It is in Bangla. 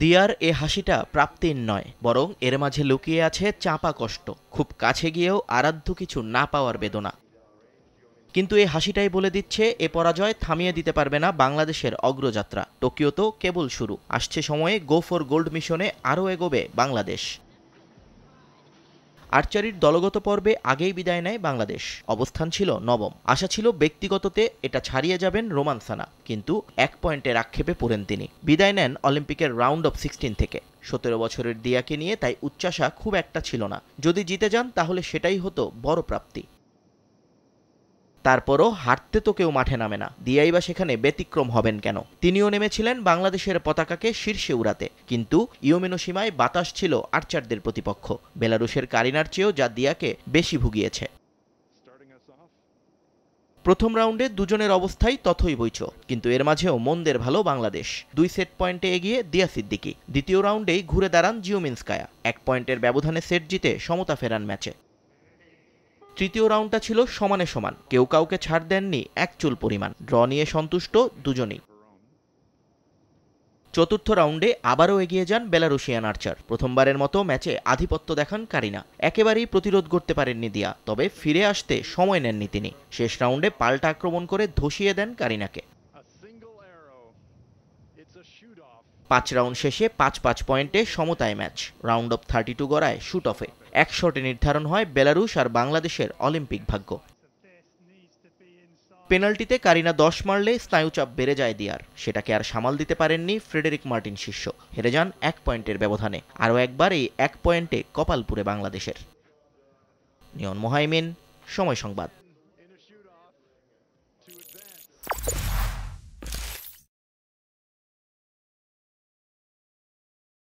দিয়ার এ হাসিটা প্রাপ্তির নয় বরং এর মাঝে লুকিয়ে আছে চাপা কষ্ট খুব কাছে গিয়েও আরাধ্য কিছু না পাওয়ার বেদনা কিন্তু এই হাসিটাই বলে দিচ্ছে এ পরাজয় থামিয়ে দিতে পারবে না বাংলাদেশের অগ্রযাত্রা টোকিও তো কেবল শুরু আসছে সময়ে গো ফর গোল্ড মিশনে আরও এগোবে বাংলাদেশ আর্চারির দলগত পর্বে আগেই বিদায় নেয় বাংলাদেশ অবস্থান ছিল নবম আশা ছিল ব্যক্তিগততে এটা ছাড়িয়ে যাবেন রোমান সানা কিন্তু এক পয়েন্টের আক্ষেপে পড়েন তিনি বিদায় নেন অলিম্পিকের রাউন্ড অফ সিক্সটিন থেকে সতেরো বছরের দিয়াকে নিয়ে তাই উচ্চাসা খুব একটা ছিল না যদি জিতে যান তাহলে সেটাই হতো বড় প্রাপ্তি তারপরও হাঁটতে তো কেউ মাঠে নামে না দিয়াই বা সেখানে ব্যতিক্রম হবেন কেন তিনিও নেমেছিলেন বাংলাদেশের পতাকাকে শীর্ষে উড়াতে কিন্তু ইয়োমেনো সীমায় বাতাস ছিল আর্চারদের প্রতিপক্ষ বেলারুশের কারিনার চেয়েও যা দিয়াকে বেশি ভুগিয়েছে প্রথম রাউন্ডে দুজনের অবস্থাই তথই বইছ কিন্তু এর মাঝেও মন্দের ভালো বাংলাদেশ দুই সেট পয়েন্টে এগিয়ে দিয়া সিদ্দিকি দ্বিতীয় রাউন্ডেই ঘুরে দাঁড়ান জিওমিনস্কায়া এক পয়েন্টের ব্যবধানে সেট জিতে সমতা ফেরান ম্যাচে তৃতীয় রাউন্ডটা ছিল সমানে সমান কেউ কাউকে ছাড় দেননি এক চুল পরিমাণ ড্র নিয়ে সন্তুষ্ট দুজনেই চতুর্থ রাউন্ডে আবারও এগিয়ে যান বেলারুশিয়ান আর্চার প্রথমবারের মতো ম্যাচে আধিপত্য দেখান কারিনা একেবারেই প্রতিরোধ করতে পারেননি দিয়া তবে ফিরে আসতে সময় নেননি তিনি শেষ রাউন্ডে পাল্টা আক্রমণ করে ধসিয়ে দেন কারিনাকে পাঁচ রাউন্ড শেষে পাঁচ পাঁচ পয়েন্টে সমতায় match round of thirty two গড়ায় শুট অফে এক শটে নির্ধারণ হয় বেলারুশ আর বাংলাদেশের অলিম্পিক ভাগ্য পেনাল্টিতে কারিনা দশ মারলে স্নায়ুচাপ বেড়ে যায় দিয়ার সেটাকে আর সামাল দিতে পারেননি ফ্রেডেরিক মার্টিন শিষ্য হেরে যান এক পয়েন্টের ব্যবধানে আরও একবার এই এক পয়েন্টে কপালপুরে বাংলাদেশের নিয়ন মোহাইমিন সময় সংবাদ